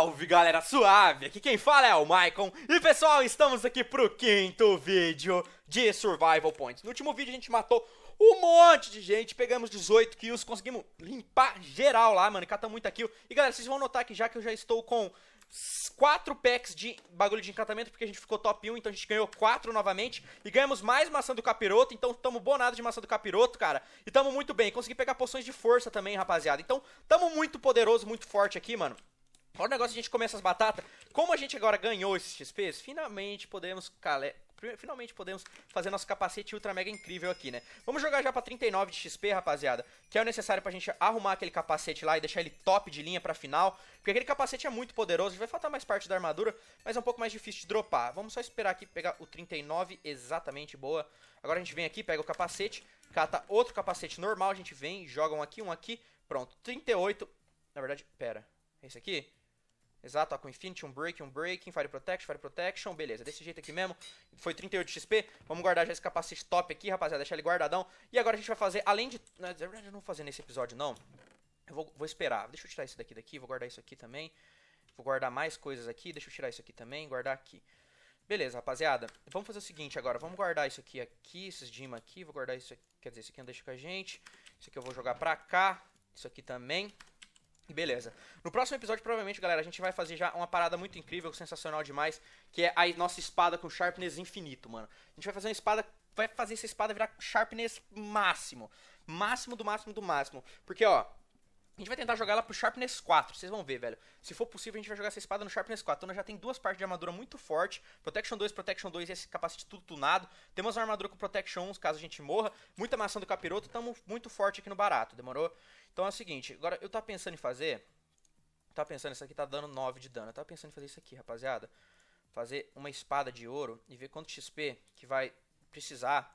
Salve galera suave, aqui quem fala é o Maicon E pessoal, estamos aqui pro quinto vídeo de Survival Points No último vídeo a gente matou um monte de gente, pegamos 18 kills, conseguimos limpar geral lá, mano, catamos muita kill E galera, vocês vão notar que já que eu já estou com 4 packs de bagulho de encantamento, porque a gente ficou top 1, então a gente ganhou 4 novamente. E ganhamos mais maçã do capiroto, então tamo bonado de maçã do capiroto, cara. E tamo muito bem, consegui pegar poções de força também, rapaziada. Então tamo muito poderoso, muito forte aqui, mano. Olha o negócio, a gente come essas batatas. Como a gente agora ganhou esses XPs, finalmente podemos Finalmente podemos fazer nosso capacete ultra mega incrível aqui, né? Vamos jogar já pra 39 de XP, rapaziada. Que é o necessário pra gente arrumar aquele capacete lá e deixar ele top de linha pra final. Porque aquele capacete é muito poderoso, vai faltar mais parte da armadura, mas é um pouco mais difícil de dropar. Vamos só esperar aqui pegar o 39, exatamente, boa. Agora a gente vem aqui, pega o capacete, cata outro capacete normal, a gente vem, joga um aqui, um aqui. Pronto, 38, na verdade, pera, esse aqui... Exato, ó, com Infinity, um Break, um Breaking, Fire Protection, Fire Protection, beleza, desse jeito aqui mesmo, foi 38 XP, vamos guardar já esse capacete top aqui, rapaziada, deixar ele guardadão, e agora a gente vai fazer, além de, na verdade eu não vou fazer nesse episódio não, eu vou, vou esperar, deixa eu tirar esse daqui daqui, vou guardar isso aqui também, vou guardar mais coisas aqui, deixa eu tirar isso aqui também, guardar aqui. Beleza, rapaziada, vamos fazer o seguinte agora, vamos guardar isso aqui, aqui, esses Dima aqui, vou guardar isso aqui, quer dizer, isso aqui não deixa com a gente, isso aqui eu vou jogar pra cá, isso aqui também, Beleza. No próximo episódio, provavelmente, galera, a gente vai fazer já uma parada muito incrível, sensacional demais, que é a nossa espada com sharpness infinito, mano. A gente vai fazer uma espada, vai fazer essa espada virar sharpness máximo. Máximo do máximo do máximo. Porque, ó, a gente vai tentar jogar ela pro Sharpness 4, vocês vão ver, velho. Se for possível, a gente vai jogar essa espada no Sharpness 4. Então ela já tem duas partes de armadura muito forte. Protection 2, Protection 2 e esse capacete tudo tunado. Temos uma armadura com Protection 1, caso a gente morra. Muita maçã do capiroto, estamos muito forte aqui no barato, demorou? Então é o seguinte, agora eu tava pensando em fazer... Tava pensando, isso aqui tá dando 9 de dano. Eu tava pensando em fazer isso aqui, rapaziada. Fazer uma espada de ouro e ver quanto XP que vai precisar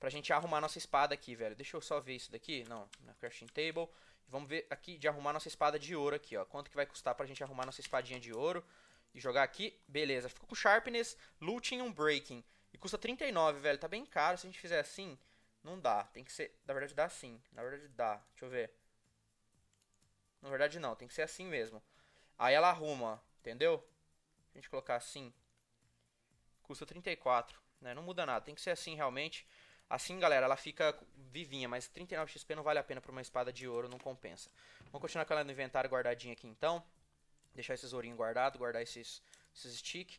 pra gente arrumar nossa espada aqui, velho. Deixa eu só ver isso daqui. Não, na crafting table... Vamos ver aqui de arrumar nossa espada de ouro aqui, ó. Quanto que vai custar pra gente arrumar nossa espadinha de ouro e jogar aqui? Beleza, ficou com Sharpness, Looting e Breaking. E custa 39, velho, tá bem caro. Se a gente fizer assim, não dá. Tem que ser... Na verdade dá sim, na verdade dá. Deixa eu ver. Na verdade não, tem que ser assim mesmo. Aí ela arruma, entendeu? Se a gente colocar assim, custa 34, né? Não muda nada, tem que ser assim realmente. Assim, galera, ela fica vivinha, mas 39 XP não vale a pena pra uma espada de ouro, não compensa. Vamos continuar com ela no inventário guardadinha aqui então. Deixar esses ourinhos guardados, guardar esses, esses stick.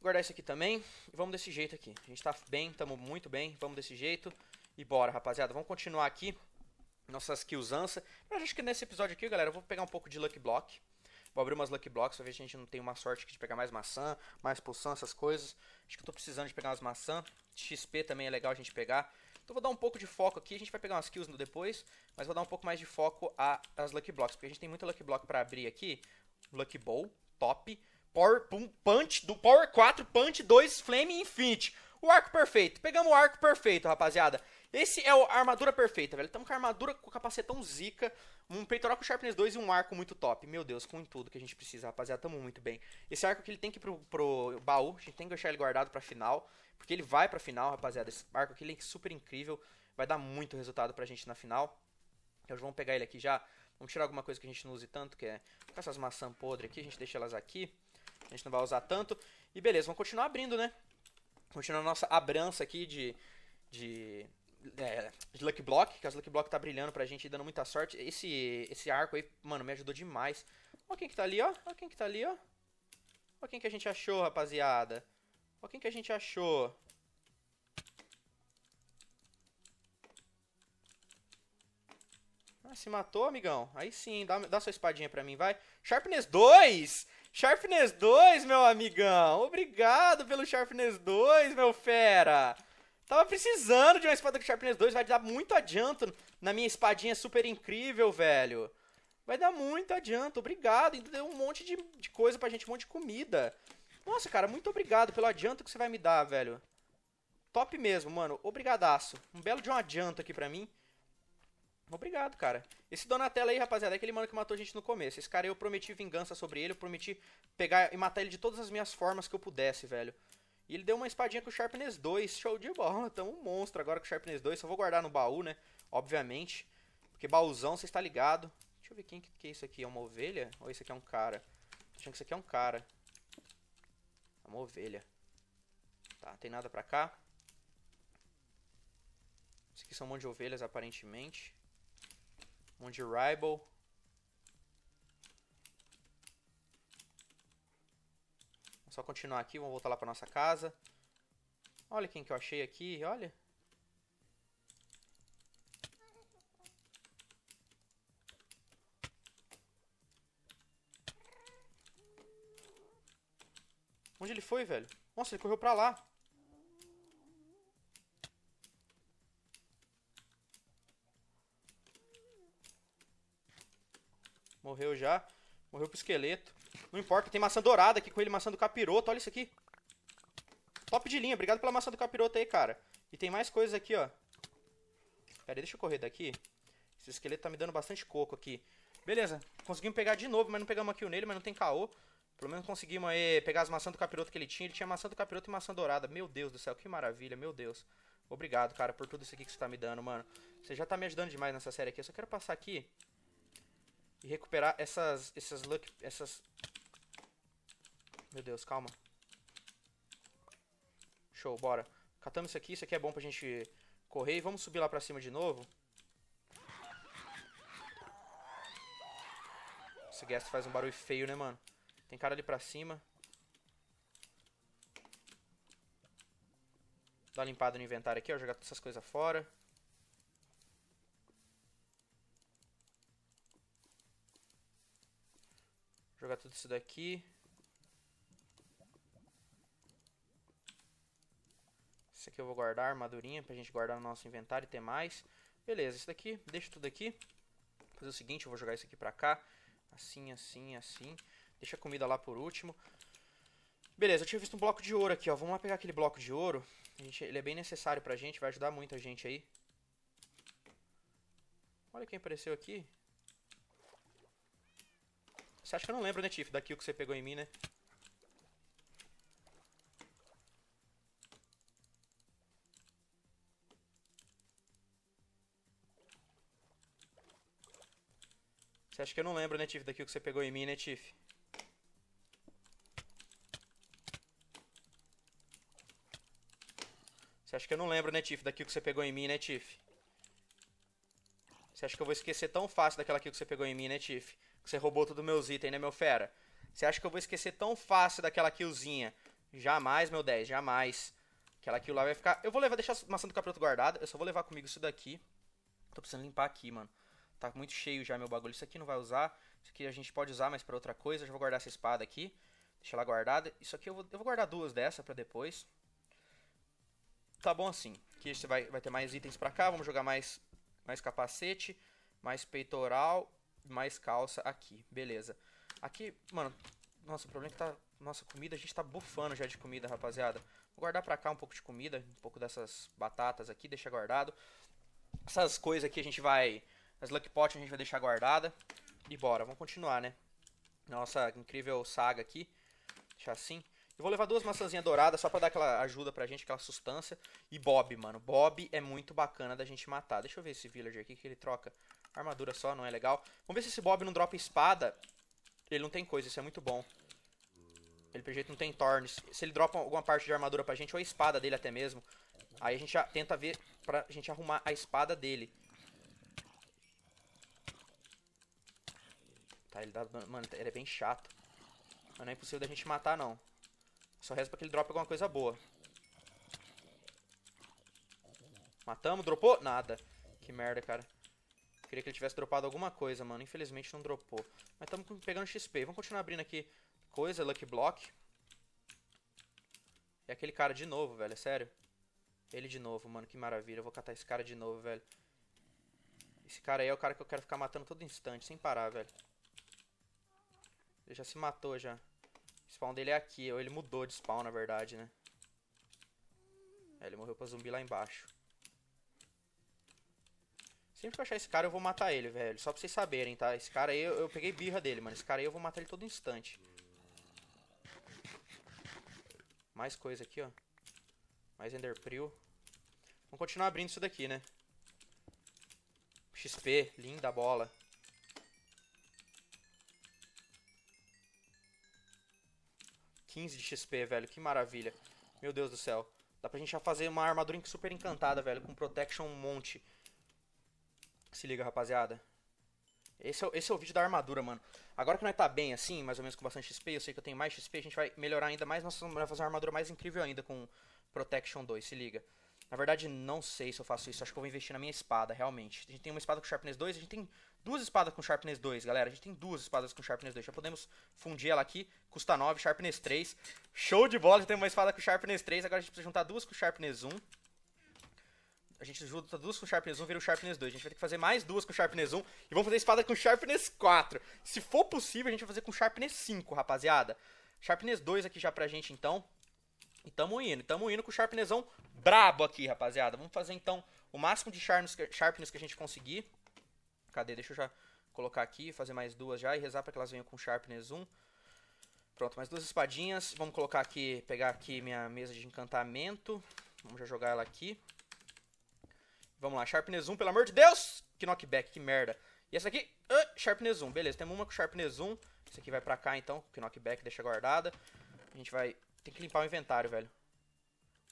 Guardar isso aqui também. E vamos desse jeito aqui. A gente tá bem, tamo muito bem. Vamos desse jeito. E bora, rapaziada. Vamos continuar aqui nossas kills ansa. Eu acho que nesse episódio aqui, galera, eu vou pegar um pouco de Lucky Block. Vou tipo, abrir umas Lucky Blocks pra ver se a gente não tem uma sorte aqui de pegar mais maçã, mais poção, essas coisas. Acho que eu tô precisando de pegar umas maçã. XP também é legal a gente pegar. Então vou dar um pouco de foco aqui, a gente vai pegar umas kills depois, mas vou dar um pouco mais de foco às Lucky Blocks, porque a gente tem muita Lucky Block pra abrir aqui. Lucky Bowl, top. Power Punch, do Power 4, Punch 2, Flame Infinite. O arco perfeito, pegamos o arco perfeito, rapaziada. Esse é o, a armadura perfeita, velho. Estamos tá com a armadura com o capacetão zica, um peitoral com Sharpness 2 e um arco muito top. Meu Deus, com tudo que a gente precisa, rapaziada. Tamo muito bem. Esse arco que ele tem que ir pro, pro baú, a gente tem que deixar ele guardado pra final. Porque ele vai pra final, rapaziada. Esse arco aqui ele é super incrível. Vai dar muito resultado pra gente na final. Então vamos pegar ele aqui já. Vamos tirar alguma coisa que a gente não use tanto, que é... Com essas maçãs podres aqui, a gente deixa elas aqui. A gente não vai usar tanto. E beleza, vamos continuar abrindo, né? Continuar a nossa abrança aqui de... De é, Lucky Block, que as é Lucky Block tá brilhando pra gente e dando muita sorte. Esse, esse arco aí, mano, me ajudou demais. Ó quem que tá ali, ó. Ó quem que tá ali, ó. Ó quem que a gente achou, rapaziada. Ó quem que a gente achou. Ah, se matou, amigão? Aí sim, dá, dá sua espadinha pra mim, vai. Sharpness 2! Sharpness 2, meu amigão! Obrigado pelo Sharpness 2, meu fera! Tava precisando de uma espada com Sharpness 2, vai dar muito adianto na minha espadinha super incrível, velho. Vai dar muito adianto, obrigado. Ainda deu um monte de, de coisa pra gente, um monte de comida. Nossa, cara, muito obrigado pelo adianto que você vai me dar, velho. Top mesmo, mano. Obrigadaço. Um belo de um adianto aqui pra mim. Obrigado, cara. Esse Donatello aí, rapaziada, é aquele mano que matou a gente no começo. Esse cara eu prometi vingança sobre ele, eu prometi pegar e matar ele de todas as minhas formas que eu pudesse, velho. E ele deu uma espadinha com o Sharpness 2. Show de bola. Tamo um monstro agora com o Sharpness 2. Só vou guardar no baú, né? Obviamente. Porque baúzão, você está ligado. Deixa eu ver quem que é isso aqui. É uma ovelha? Ou isso aqui é um cara? Tô achando que isso aqui é um cara. É uma ovelha. Tá, tem nada pra cá. Isso aqui são um monte de ovelhas, aparentemente. Um monte de Rival. Só continuar aqui, vamos voltar lá pra nossa casa. Olha quem que eu achei aqui, olha. Onde ele foi, velho? Nossa, ele correu pra lá. Morreu já. Morreu pro esqueleto. Não importa, tem maçã dourada aqui com ele, maçã do capiroto. Olha isso aqui. Top de linha. Obrigado pela maçã do capiroto aí, cara. E tem mais coisas aqui, ó. Pera aí, deixa eu correr daqui. Esse esqueleto tá me dando bastante coco aqui. Beleza, conseguimos pegar de novo, mas não pegamos aqui o nele, mas não tem caô. Pelo menos conseguimos aí eh, pegar as maçãs do capiroto que ele tinha. Ele tinha maçã do capiroto e maçã dourada. Meu Deus do céu, que maravilha, meu Deus. Obrigado, cara, por tudo isso aqui que você tá me dando, mano. Você já tá me ajudando demais nessa série aqui. Eu só quero passar aqui e recuperar essas. Essas luck. Essas. Meu Deus, calma. Show, bora. Catamos isso aqui, isso aqui é bom pra gente correr. E vamos subir lá pra cima de novo. Esse guest faz um barulho feio, né, mano? Tem cara ali pra cima. Dá uma limpada no inventário aqui, ó. Jogar todas essas coisas fora. Jogar tudo isso daqui. Isso aqui eu vou guardar, armadurinha, pra gente guardar no nosso inventário e ter mais. Beleza, isso daqui, deixa tudo aqui. Vou fazer o seguinte, eu vou jogar isso aqui pra cá. Assim, assim, assim. Deixa a comida lá por último. Beleza, eu tinha visto um bloco de ouro aqui, ó. Vamos lá pegar aquele bloco de ouro. Gente, ele é bem necessário pra gente, vai ajudar muito a gente aí. Olha quem apareceu aqui. Você acha que eu não lembro, né, Tiff, daquilo que você pegou em mim, né? Você acha que eu não lembro, né, Tiff, daquilo que você pegou em mim, né, Tiff? Você acha que eu não lembro, né, Tiff, daquilo que você pegou em mim, né, Tiff? Você acha que eu vou esquecer tão fácil daquela que você pegou em mim, né, Tiff? Você roubou todos meus itens, né, meu fera? Você acha que eu vou esquecer tão fácil daquela killzinha? Jamais, meu 10, jamais. Aquela kill lá vai ficar... Eu vou levar, deixar a maçã do capiroto guardada. Eu só vou levar comigo isso daqui. Tô precisando limpar aqui, mano. Tá muito cheio já meu bagulho. Isso aqui não vai usar. Isso aqui a gente pode usar, mas pra outra coisa. Eu já vou guardar essa espada aqui. Deixa ela guardada. Isso aqui eu vou, eu vou guardar duas dessa pra depois. Tá bom assim. Aqui você vai, vai ter mais itens pra cá. Vamos jogar mais, mais capacete. Mais peitoral mais calça aqui, beleza. Aqui, mano, nossa, o problema é que tá... Nossa, comida, a gente tá bufando já de comida, rapaziada. Vou guardar pra cá um pouco de comida, um pouco dessas batatas aqui, deixar guardado. Essas coisas aqui a gente vai... As Lucky Pot a gente vai deixar guardada. E bora, vamos continuar, né? Nossa incrível saga aqui. Deixar assim. Eu vou levar duas maçãzinhas douradas só pra dar aquela ajuda pra gente, aquela sustância. E Bob, mano. Bob é muito bacana da gente matar. Deixa eu ver esse villager aqui que ele troca. Armadura só, não é legal. Vamos ver se esse Bob não dropa espada. Ele não tem coisa, isso é muito bom. Ele, por jeito, não tem tornes. Se ele dropa alguma parte de armadura pra gente, ou a espada dele até mesmo. Aí a gente já tenta ver pra gente arrumar a espada dele. Tá, ele dá... Mano, ele é bem chato. Mas não é impossível da gente matar, não. Só resta pra que ele drope alguma coisa boa. Matamos, dropou? Nada. Que merda, cara. Queria que ele tivesse dropado alguma coisa, mano. Infelizmente não dropou. Mas estamos pegando XP. Vamos continuar abrindo aqui coisa, Lucky Block. É aquele cara de novo, velho. É sério. Ele de novo, mano. Que maravilha. Eu vou catar esse cara de novo, velho. Esse cara aí é o cara que eu quero ficar matando todo instante, sem parar, velho. Ele já se matou, já. O spawn dele é aqui. Ou ele mudou de spawn, na verdade, né? É, ele morreu pra zumbi lá embaixo. Sempre que eu achar esse cara, eu vou matar ele, velho. Só pra vocês saberem, tá? Esse cara aí, eu, eu peguei birra dele, mano. Esse cara aí eu vou matar ele todo instante. Mais coisa aqui, ó. Mais Enderpril. Vamos continuar abrindo isso daqui, né? XP, linda bola. Quinze de XP, velho. Que maravilha. Meu Deus do céu. Dá pra gente já fazer uma armadura super encantada, velho. Com protection um monte. Se liga, rapaziada. Esse é, esse é o vídeo da armadura, mano. Agora que nós tá bem assim, mais ou menos com bastante XP, eu sei que eu tenho mais XP, a gente vai melhorar ainda mais, nós vamos fazer uma armadura mais incrível ainda com Protection 2, se liga. Na verdade, não sei se eu faço isso, acho que eu vou investir na minha espada, realmente. A gente tem uma espada com Sharpness 2, a gente tem duas espadas com Sharpness 2, galera. A gente tem duas espadas com Sharpness 2, já podemos fundir ela aqui, custa 9, Sharpness 3. Show de bola, a gente tem uma espada com Sharpness 3, agora a gente precisa juntar duas com Sharpness 1 gente junta duas com Sharpness 1 vira o Sharpness 2. A gente vai ter que fazer mais duas com Sharpness 1 e vamos fazer espada com Sharpness 4. Se for possível, a gente vai fazer com Sharpness 5, rapaziada. Sharpness 2 aqui já pra gente, então. E tamo indo, tamo indo com o Sharpnessão brabo aqui, rapaziada. Vamos fazer, então, o máximo de Sharpness, sharpness que a gente conseguir. Cadê? Deixa eu já colocar aqui, fazer mais duas já e rezar pra que elas venham com Sharpness 1. Pronto, mais duas espadinhas. Vamos colocar aqui, pegar aqui minha mesa de encantamento. Vamos já jogar ela aqui. Vamos lá, Sharpness 1, pelo amor de Deus! Que knockback, que merda. E essa aqui, uh, Sharpness 1, beleza. Temos uma com Sharpness 1. Isso aqui vai pra cá, então, que knockback deixa guardada. A gente vai... Tem que limpar o inventário, velho.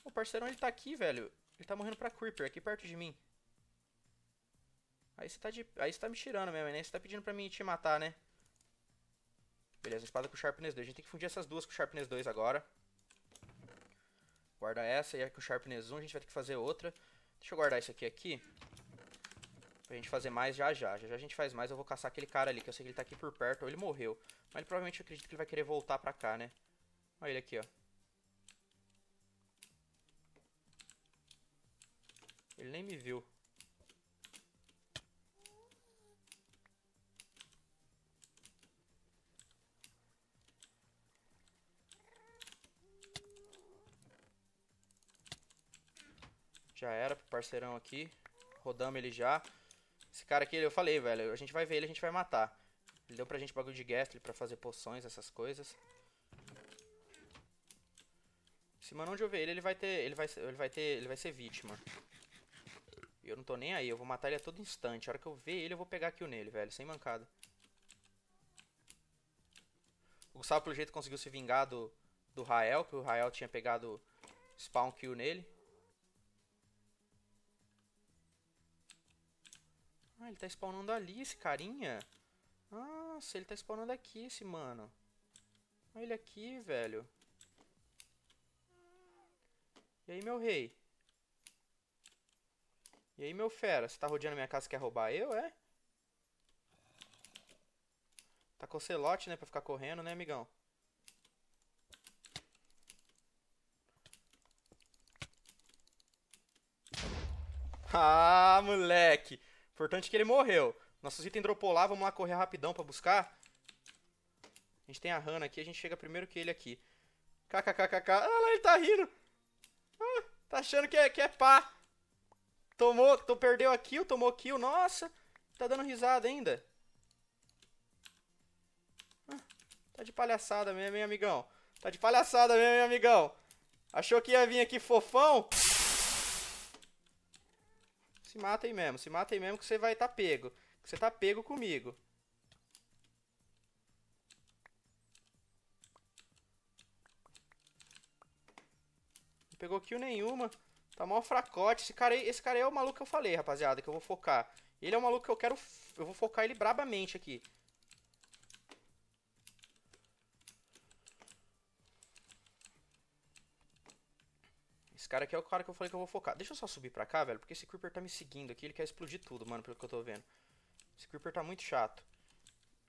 O parceirão, ele tá aqui, velho. Ele tá morrendo pra Creeper, aqui perto de mim. Aí você tá, de... Aí você tá me tirando mesmo, né? Você tá pedindo pra mim te matar, né? Beleza, espada com Sharpness 2. A gente tem que fundir essas duas com Sharpness 2 agora. Guarda essa e a com Sharpness 1. A gente vai ter que fazer outra. Deixa eu guardar isso aqui aqui. Pra gente fazer mais já já. Já já a gente faz mais, eu vou caçar aquele cara ali, que eu sei que ele tá aqui por perto, ou ele morreu. Mas ele, provavelmente eu acredito que ele vai querer voltar pra cá, né? Olha ele aqui, ó. Ele nem me viu. Já era pro parceirão aqui. Rodamos ele já. Esse cara aqui, eu falei, velho, a gente vai ver ele, a gente vai matar. Ele deu pra gente bagulho de Gastly pra fazer poções, essas coisas. Se mano onde eu ver ele, ele vai ter. Ele vai, ele vai ter. Ele vai ser vítima. E eu não tô nem aí, eu vou matar ele a todo instante. A hora que eu ver ele, eu vou pegar kill nele, velho, sem mancada. O Gustavo, pelo jeito, conseguiu se vingar do, do Rael, que o Rael tinha pegado spawn kill nele. Ah, ele tá spawnando ali, esse carinha. Nossa, ele tá spawnando aqui, esse mano. Olha ele aqui, velho. E aí, meu rei? E aí, meu fera? Você tá rodeando minha casa e quer roubar eu, é? Tá com o celote, né, pra ficar correndo, né, amigão? Ah, moleque! Importante que ele morreu. Nossos itens dropou lá, vamos lá correr rapidão pra buscar. A gente tem a Hannah aqui, a gente chega primeiro que ele aqui. KKKKK. Ah, lá ele tá rindo. Ah, tá achando que é, que é pá. Tomou, to, perdeu a kill, tomou kill. Nossa, tá dando risada ainda. Ah, tá de palhaçada mesmo, hein, amigão. Tá de palhaçada mesmo, hein, amigão. Achou que ia vir aqui fofão? Se mata aí mesmo, se mata aí mesmo que você vai estar tá pego. Que você tá pego comigo. Não pegou kill nenhuma. Tá mó fracote. Esse cara, aí, esse cara aí é o maluco que eu falei, rapaziada, que eu vou focar. Ele é o maluco que eu quero... Eu vou focar ele brabamente aqui. Esse cara aqui é o cara que eu falei que eu vou focar. Deixa eu só subir pra cá, velho, porque esse Creeper tá me seguindo aqui. Ele quer explodir tudo, mano, pelo que eu tô vendo. Esse Creeper tá muito chato.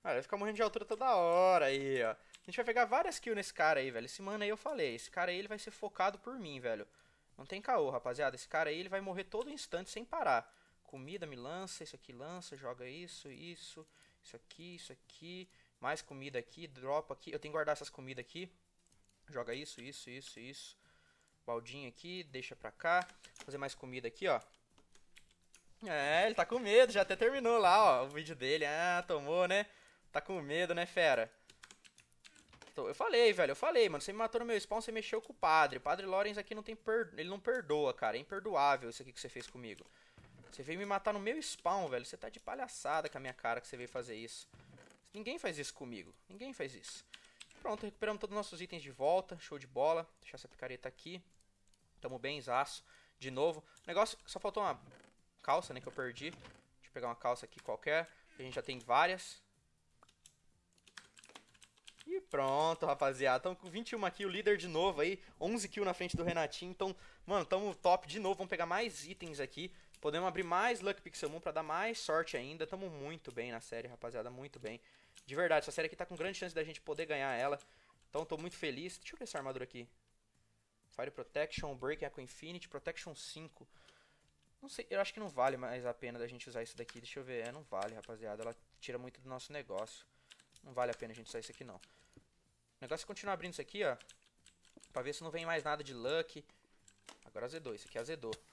Ah, ele vai ficar morrendo de altura toda hora aí, ó. A gente vai pegar várias kills nesse cara aí, velho. Esse mano aí eu falei. Esse cara aí ele vai ser focado por mim, velho. Não tem caô, rapaziada. Esse cara aí ele vai morrer todo instante sem parar. Comida me lança, isso aqui lança, joga isso, isso, isso aqui, isso aqui. Mais comida aqui, dropa aqui. Eu tenho que guardar essas comidas aqui. Joga isso, isso, isso, isso. Baldinho aqui, deixa pra cá. Fazer mais comida aqui, ó. É, ele tá com medo, já até terminou lá, ó, o vídeo dele. Ah, tomou, né? Tá com medo, né, fera? Eu falei, velho, eu falei, mano. Você me matou no meu spawn, você mexeu com o padre. O padre lorenz aqui não tem perdo Ele não perdoa, cara. É imperdoável isso aqui que você fez comigo. Você veio me matar no meu spawn, velho. Você tá de palhaçada com a minha cara que você veio fazer isso. Ninguém faz isso comigo. Ninguém faz isso. Pronto, recuperamos todos os nossos itens de volta. Show de bola. Deixar essa picareta aqui. Tamo bem, zaço. De novo. Negócio, só faltou uma calça, né, que eu perdi. Deixa eu pegar uma calça aqui qualquer. A gente já tem várias. E pronto, rapaziada. Tamo com 21 aqui o líder de novo aí. 11 kills na frente do Renatinho. Então, mano, estamos top de novo. Vamos pegar mais itens aqui. Podemos abrir mais Luck Pixel Moon para dar mais sorte ainda. Estamos muito bem na série, rapaziada. Muito bem. De verdade, essa série aqui tá com grande chance da gente poder ganhar ela. Então tô muito feliz. Deixa eu ver essa armadura aqui. Fire Protection, Break Aqua Infinity, Protection 5. Não sei, eu acho que não vale mais a pena da gente usar isso daqui. Deixa eu ver. É, não vale, rapaziada. Ela tira muito do nosso negócio. Não vale a pena a gente usar isso aqui, não. O negócio é continuar abrindo isso aqui, ó. Pra ver se não vem mais nada de Luck. Agora azedou. Isso aqui azedou. É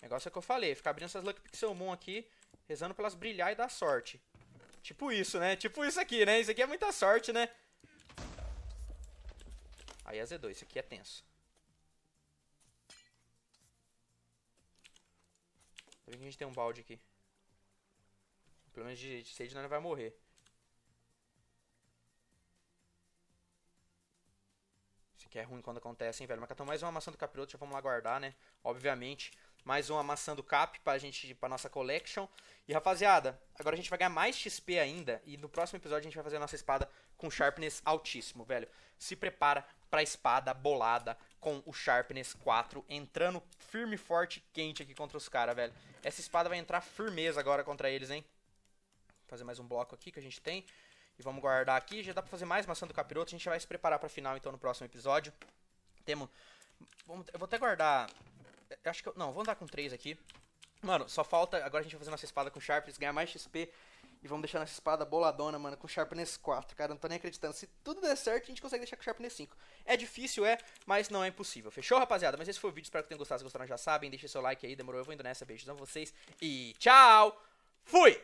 O negócio é que eu falei, ficar abrindo essas Lucky Pixel Moon aqui, rezando pra elas brilhar e dar sorte. Tipo isso, né? Tipo isso aqui, né? Isso aqui é muita sorte, né? Aí a é Z2, isso aqui é tenso. Ainda tá bem que a gente tem um balde aqui. Pelo menos de, de sede não vai morrer. Isso aqui é ruim quando acontece, hein, velho? Mas catamos mais uma maçã do capiroto, já vamos lá guardar, né? Obviamente mais uma maçã do cap pra gente, pra nossa collection. E rapaziada, agora a gente vai ganhar mais XP ainda e no próximo episódio a gente vai fazer a nossa espada com sharpness altíssimo, velho. Se prepara pra espada bolada com o sharpness 4 entrando firme, forte, quente aqui contra os caras, velho. Essa espada vai entrar firmeza agora contra eles, hein? Vou fazer mais um bloco aqui que a gente tem. E vamos guardar aqui, já dá pra fazer mais maçã do capiroto, a gente vai se preparar pra final então no próximo episódio. Temos... Eu vou até guardar acho que eu, Não, vou andar com 3 aqui. Mano, só falta. Agora a gente vai fazer nossa espada com Sharpness, ganhar mais XP. E vamos deixar nossa espada boladona, mano, com Sharpness 4. Cara, não tô nem acreditando. Se tudo der certo, a gente consegue deixar com Sharpness 5. É difícil, é, mas não é impossível. Fechou, rapaziada? Mas esse foi o vídeo. Espero que tenham gostado. Se gostaram, já sabem. deixa seu like aí. Demorou. Eu vou indo nessa. Beijos a vocês. E tchau. Fui!